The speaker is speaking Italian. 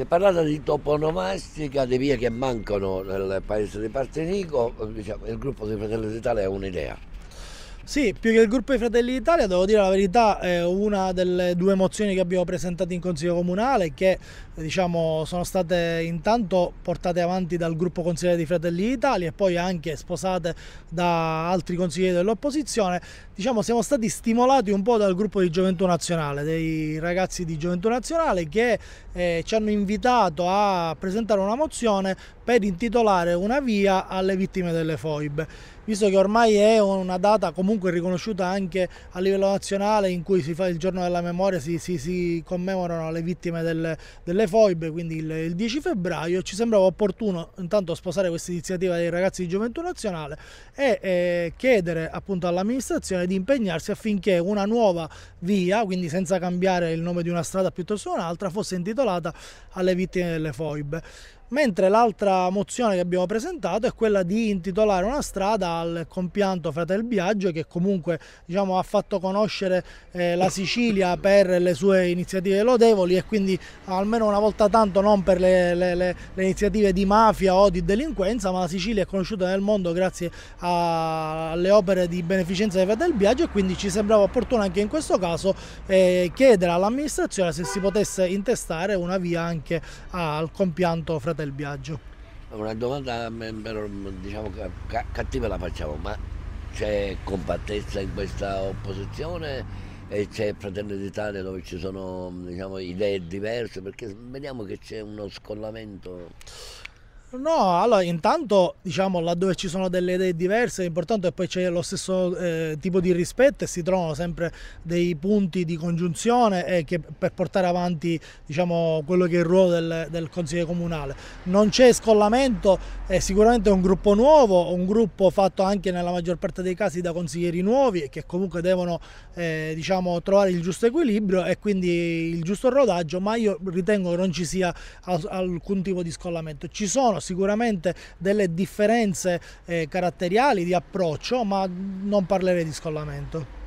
Si è parlato di toponomastica, di vie che mancano nel paese di Partenico, diciamo, il gruppo dei Fratelli d'Italia è un'idea. Sì, più che il gruppo di Fratelli d'Italia, devo dire la verità, è una delle due mozioni che abbiamo presentato in Consiglio Comunale che diciamo, sono state intanto portate avanti dal gruppo consigliere di Fratelli d'Italia e poi anche sposate da altri consiglieri dell'opposizione. Diciamo, siamo stati stimolati un po' dal gruppo di Gioventù Nazionale, dei ragazzi di Gioventù Nazionale che eh, ci hanno invitato a presentare una mozione per intitolare una via alle vittime delle foibe, visto che ormai è una data comunque comunque riconosciuta anche a livello nazionale in cui si fa il giorno della memoria, si, si, si commemorano le vittime del, delle foibe, quindi il, il 10 febbraio ci sembrava opportuno intanto sposare questa iniziativa dei ragazzi di Gioventù Nazionale e eh, chiedere appunto all'amministrazione di impegnarsi affinché una nuova via, quindi senza cambiare il nome di una strada piuttosto che un'altra, fosse intitolata alle vittime delle foibe mentre l'altra mozione che abbiamo presentato è quella di intitolare una strada al compianto Fratel Biagio che comunque diciamo, ha fatto conoscere eh, la Sicilia per le sue iniziative lodevoli e quindi almeno una volta tanto non per le, le, le, le iniziative di mafia o di delinquenza, ma la Sicilia è conosciuta nel mondo grazie a, alle opere di beneficenza di Fedel Biagio e quindi ci sembrava opportuno anche in questo caso eh, chiedere all'amministrazione se si potesse intestare una via anche al compianto Fratel Biagio. Una domanda mm, mm, diciamo, cattiva la facciamo, ma c'è compattezza in questa opposizione e c'è Fratelli d'Italia dove ci sono diciamo, idee diverse, perché vediamo che c'è uno scollamento. No, allora intanto diciamo laddove ci sono delle idee diverse, l'importante è che poi c'è lo stesso eh, tipo di rispetto e si trovano sempre dei punti di congiunzione eh, che, per portare avanti diciamo, quello che è il ruolo del, del Consiglio comunale. Non c'è scollamento, è sicuramente un gruppo nuovo, un gruppo fatto anche nella maggior parte dei casi da consiglieri nuovi che comunque devono eh, diciamo, trovare il giusto equilibrio e quindi il giusto rodaggio, ma io ritengo che non ci sia alcun tipo di scollamento. Ci sono sicuramente delle differenze eh, caratteriali di approccio, ma non parlerei di scollamento.